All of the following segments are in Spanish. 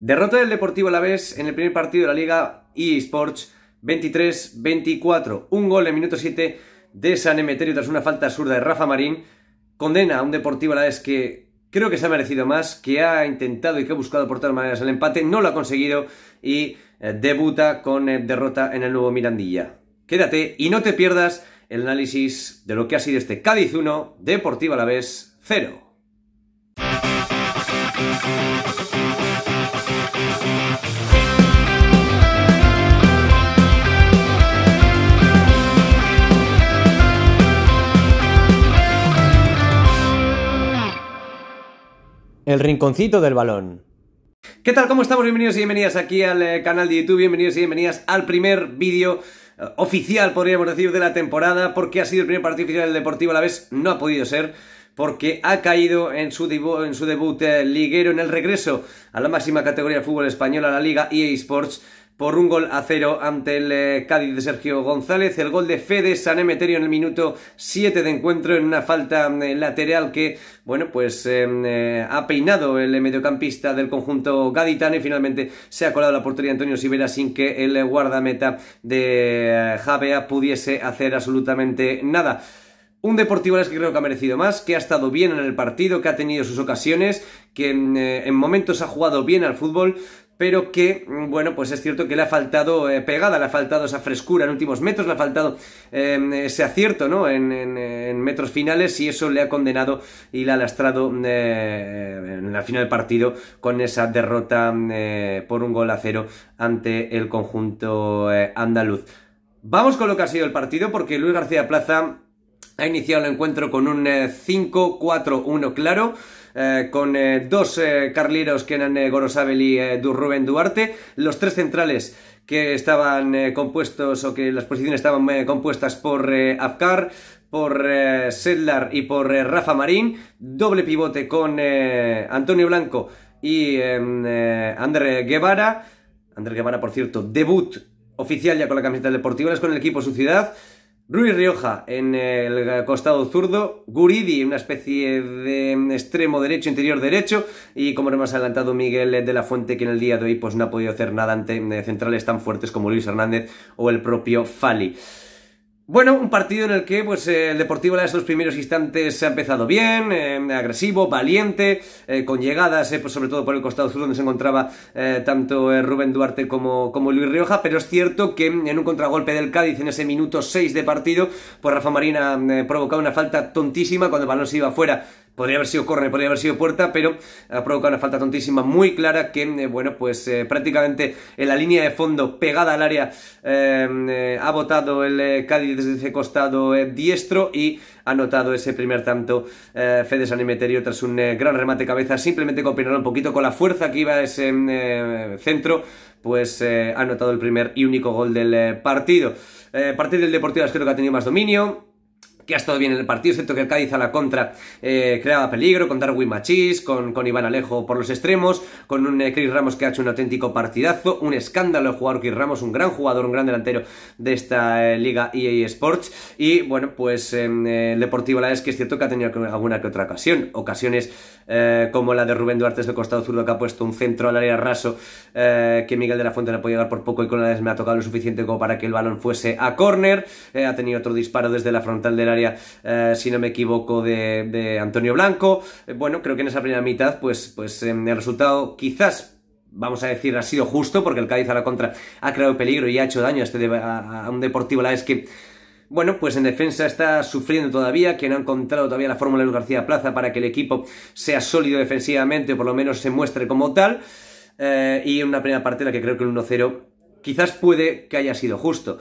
Derrota del Deportivo Alavés en el primer partido de la Liga eSports 23-24. Un gol en minuto 7 de San Emeterio tras una falta absurda de Rafa Marín. Condena a un Deportivo Alavés que creo que se ha merecido más, que ha intentado y que ha buscado por todas maneras el empate, no lo ha conseguido y eh, debuta con eh, derrota en el nuevo Mirandilla. Quédate y no te pierdas el análisis de lo que ha sido este Cádiz 1, Deportivo Alavés 0. El rinconcito del balón. ¿Qué tal? ¿Cómo estamos? Bienvenidos y bienvenidas aquí al eh, canal de YouTube, bienvenidos y bienvenidas al primer vídeo eh, oficial, podríamos decir, de la temporada, porque ha sido el primer partido oficial del Deportivo a la vez, no ha podido ser porque ha caído en su, debut, eh, liguero en el regreso a la máxima categoría de fútbol español, a la Liga EA Sports, por un gol a cero ante el eh, Cádiz de Sergio González. El gol de Fede Sanemeterio en el minuto 7 de encuentro en una falta mm, eh, lateral que, bueno, pues em, ha peinado el mediocampista del conjunto gaditano y finalmente se ha colado la portería de Antonio Sivera sin que el guardameta de Javea pudiese hacer absolutamente nada. Un Deportivo es que creo que ha merecido más, que ha estado bien en el partido, que ha tenido sus ocasiones, que en, eh, momentos ha jugado bien al fútbol, pero que, mm, bueno, pues es cierto que le ha faltado eh, pegada, le ha faltado esa frescura en últimos metros, le ha faltado em, ese acierto, ¿no? En, metros finales y eso le ha condenado y le ha lastrado eh, en la final del partido con esa derrota mm, por un gol a cero ante el conjunto andaluz. Vamos con lo que ha sido el partido porque Luis García Plaza ha iniciado el encuentro con un 5-4-1 eh, claro. Eh, con eh, dos carlieros que eran Gorosabel y Rubén Duarte, los tres centrales que estaban compuestos o que las posiciones estaban compuestas por Afkar, por Sedlar y por Rafa Marín, doble pivote con Antonio Blanco y em, André Guevara, André Guevara por cierto, debut oficial ya con la camiseta deportiva, es con el equipo Su Ciudad, Rui Rioja en el costado zurdo, Guridi una especie de extremo derecho, interior derecho y como hemos adelantado Miguel de la Fuente que en el día de hoy pues no ha podido hacer nada ante eh, centrales tan fuertes como Luis Hernández o el propio Fali. Bueno, un partido en el que pues, eh, el Deportivo en estos primeros instantes se ha empezado bien, eh, agresivo, valiente, eh, con llegadas, pues, sobre todo por el costado sur donde se encontraba tanto Rubén Duarte como, como, Luis Rioja, pero es cierto que en un contragolpe del Cádiz en ese minuto 6 de partido, pues Rafa Marina provocaba una falta tontísima cuando el balón se iba fuera Podría haber sido corre, podría haber sido puerta, pero ha provocado una falta tontísima muy clara que, eh, bueno, pues eh, prácticamente en la línea de fondo pegada al área eh, ha botado el Cádiz desde ese costado diestro y ha notado ese primer tanto Fede Sanimeterio tras un gran remate cabeza, simplemente con un poquito con la fuerza que iba ese centro, pues ha notado el primer y único gol del partido. Partir del Deportivo creo que ha tenido más dominio, que ha estado bien en el partido, excepto que el Cádiz a la contra eh, creaba peligro, con Darwin Machís, con, con, Iván Alejo por los extremos, con un eh, Chris Ramos que ha hecho un auténtico partidazo, un escándalo el jugador Chris Ramos, un gran jugador, un gran delantero de esta eh, liga EA Sports, y bueno, pues el Deportivo la es que es cierto que ha tenido alguna que otra ocasión, ocasiones como la de Rubén Duarte de este costado zurdo que ha puesto un centro al área raso que Miguel de la Fuente no ha podido llegar por poco y con la vez me ha tocado lo suficiente como para que el balón fuese a córner, ha tenido otro disparo desde la frontal del área eh, si no me equivoco, de, Antonio Blanco. Eh, bueno, creo que en esa primera mitad, pues, pues em, el resultado quizás vamos a decir, ha sido justo, porque el Cádiz a la contra ha creado peligro y ha hecho daño a, este a, un Deportivo La es que, bueno, pues en defensa está sufriendo todavía, que no ha encontrado todavía la fórmula de Luis García Plaza para que el equipo sea sólido defensivamente, o por lo menos se muestre como tal, Y eh, y una primera parte la que creo que el 1-0 quizás puede que haya sido justo.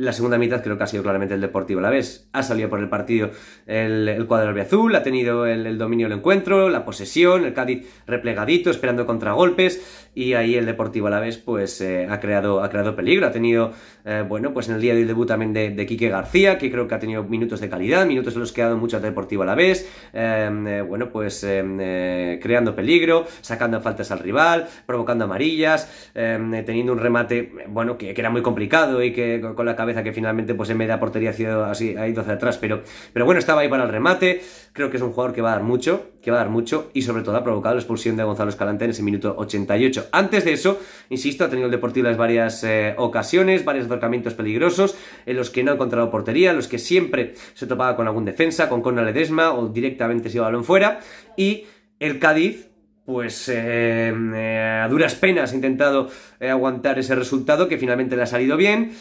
La segunda mitad creo que ha sido claramente el Deportivo la vez Ha salido por el partido el, el cuadro azul, ha tenido el, dominio del encuentro, la posesión, el Cádiz replegadito, esperando contragolpes, y ahí el Deportivo Alavés pues eh, ha, creado, ha creado peligro. Ha tenido, eh, bueno, pues en el día del debut también de, Quique García, que creo que ha tenido minutos de calidad, minutos en los que ha dado mucho al Deportivo Alavés, em, eh, bueno, pues em, eh, creando peligro, sacando faltas al rival, provocando amarillas, em, teniendo un remate, bueno, que, que era muy complicado y que con la cabeza que finalmente pues en media portería ha, sido así, ha ido hacia atrás, pero, pero bueno, estaba ahí para el remate, creo que es un jugador que va a dar mucho, que va a dar mucho y sobre todo ha provocado la expulsión de Gonzalo Escalante en ese minuto 88. Antes de eso, insisto, ha tenido el Deportivo las varias eh, ocasiones, varios acercamientos peligrosos en los que no ha encontrado portería, en los que siempre se topaba con algún defensa, con la Ledesma o directamente se iba balón fuera y el Cádiz pues eh, eh, a duras penas ha intentado eh, aguantar ese resultado que finalmente le ha salido bien.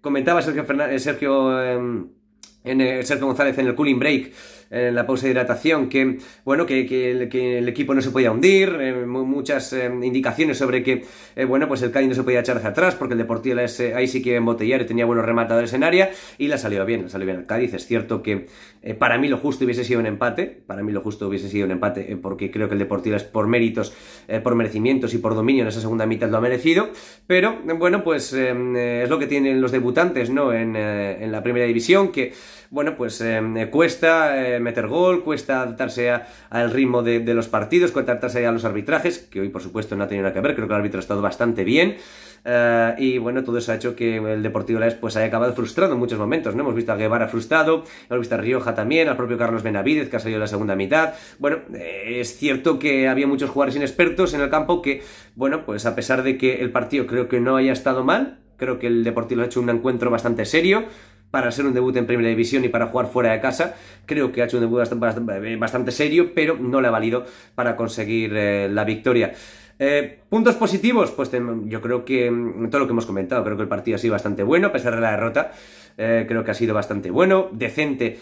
comentaba Sergio, Sergio, em, Sergio González en el cooling break en eh, la pausa de hidratación, que, bueno, que, el, equipo no se podía hundir, eh, muchas eh, indicaciones sobre que, bueno, pues el Cádiz no se podía echar hacia atrás porque el Deportivo ahí sí que embotellar y tenía buenos rematadores en área y la salió bien, salió bien el Cádiz. Es cierto que para mí lo justo hubiese sido un empate, para mí lo justo hubiese sido un empate porque creo que el Deportivo es por méritos, por merecimientos y por dominio en esa segunda mitad lo ha merecido, pero bueno, pues es lo que tienen los debutantes, ¿no? En, en la primera división, que bueno, pues em, eh, cuesta eh, meter gol, cuesta adaptarse al ritmo de, los partidos, cuesta adaptarse a los arbitrajes, que hoy por supuesto no ha tenido nada que ver, creo que el árbitro ha estado bastante bien. Eh, y bueno, todo eso ha hecho que el Deportivo la pues haya acabado frustrado en muchos momentos, ¿no? Hemos visto a Guevara frustrado, hemos visto a Rioja también, al propio Carlos Benavidez que ha salido en la segunda mitad. Bueno, es cierto que había muchos jugadores inexpertos en el campo que, bueno, pues a pesar de que el partido creo que no haya estado mal, creo que el Deportivo ha hecho un encuentro bastante serio, para ser un debut en Primera División y para jugar fuera de casa. Creo que ha hecho un debut eh, bastante, serio, pero no le ha valido para conseguir eh, la victoria. Eh, puntos positivos, pues yo creo que mm, todo lo que hemos comentado, creo que el partido ha sido bastante bueno, a pesar de la derrota, creo que ha sido bastante bueno, decente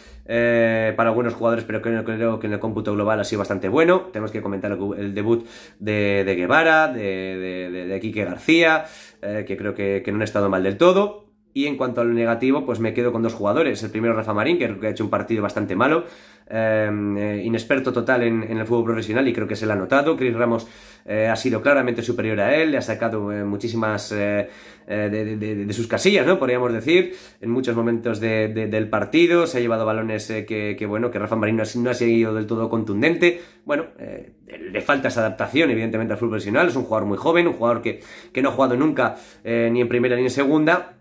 para algunos jugadores, pero creo, que en el cómputo global ha sido bastante bueno. Tenemos que comentar el debut de, Guevara, de, de, Quique García, que creo que, no ha estado mal del todo. Y en cuanto al lo negativo, pues me quedo con dos jugadores. El primero, Rafa Marín, que ha hecho un partido bastante malo, eh, eh, inexperto total en, el fútbol profesional y creo que se lo ha notado. Chris Ramos eh, ha sido claramente superior a él, le ha sacado muchísimas de, sus casillas, ¿no? Podríamos decir, en muchos momentos del partido. Se ha llevado balones que, bueno, que Rafa Marín no ha, seguido del todo contundente. Bueno, le falta esa adaptación, evidentemente, al fútbol profesional. Es un jugador muy joven, un jugador que, que no ha jugado nunca ni en primera ni en segunda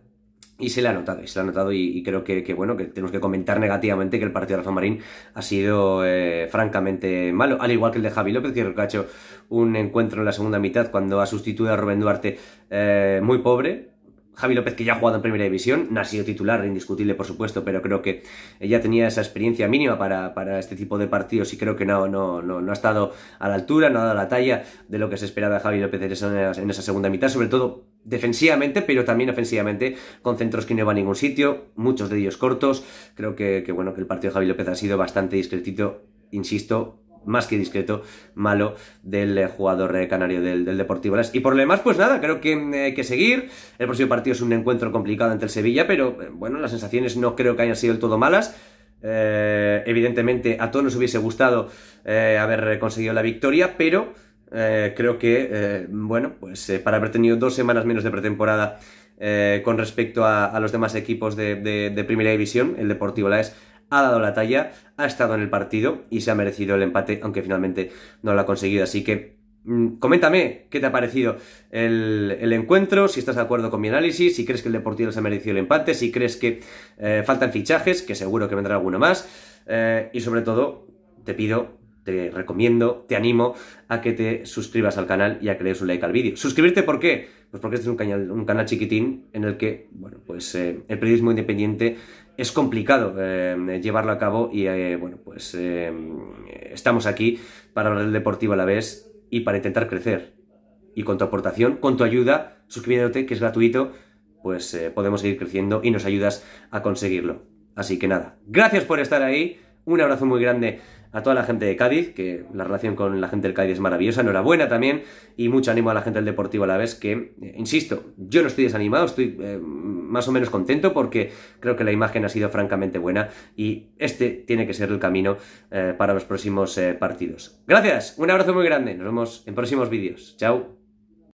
y se le ha notado, y se le ha notado, y, creo que, que, bueno, que tenemos que comentar negativamente que el partido de Rafa Marín ha sido eh, francamente malo, al igual que el de Javi López, que ha hecho un encuentro en la segunda mitad cuando ha sustituido a Rubén Duarte eh, muy pobre, Javi López, que ya ha jugado en primera división, no ha sido titular, indiscutible por supuesto, pero creo que ya tenía esa experiencia mínima para, este tipo de partidos y creo que no, no, no, ha estado a la altura, no ha dado la talla de lo que se esperaba de Javi López en esa, segunda mitad, sobre todo defensivamente, pero también ofensivamente, con centros que no van a ningún sitio, muchos de ellos cortos. Creo que, bueno, que el partido de Javi López ha sido bastante discretito, insisto, más que discreto, malo del eh, jugador eh, canario del, Deportivo Laes Y por lo demás, pues nada, creo que hay eh, que seguir. El próximo partido es un encuentro complicado ante el Sevilla, pero bueno, las sensaciones no creo que hayan sido del todo malas. evidentemente, a todos nos hubiese gustado haber conseguido la victoria, pero creo que, bueno, pues para haber tenido dos semanas menos de pretemporada con respecto a, los demás equipos de, de, de, Primera División. El Deportivo Laes ha dado la talla, ha estado en el partido y se ha merecido el empate, aunque finalmente no lo ha conseguido. Así que mm, coméntame qué te ha parecido el, encuentro, si estás de acuerdo con mi análisis, si crees que el Deportivo se ha merecido el empate, si crees que eh, faltan fichajes, que seguro que vendrá alguno más, eh, y sobre todo te pido, te recomiendo, te animo a que te suscribas al canal y a que le des un like al vídeo. Suscribirte, ¿por qué? pues porque este es un canal, chiquitín en el que, bueno, pues eh, el periodismo independiente es complicado eh, llevarlo a cabo y, eh, bueno, pues estamos aquí para hablar del deportivo a la vez y para intentar crecer. Y con tu aportación, con tu ayuda, suscribiéndote, que es gratuito, pues podemos seguir creciendo y nos ayudas a conseguirlo. Así que nada, gracias por estar ahí, un abrazo muy grande a toda la gente de Cádiz, que la relación con la gente del Cádiz es maravillosa, enhorabuena también, y mucho ánimo a la gente del Deportivo a la vez, que, eh, insisto, yo no estoy desanimado, estoy eh, más o menos contento porque creo que la imagen ha sido francamente buena y este tiene que ser el camino eh, para los próximos partidos. Gracias, un abrazo muy grande, nos vemos en próximos vídeos. Chao.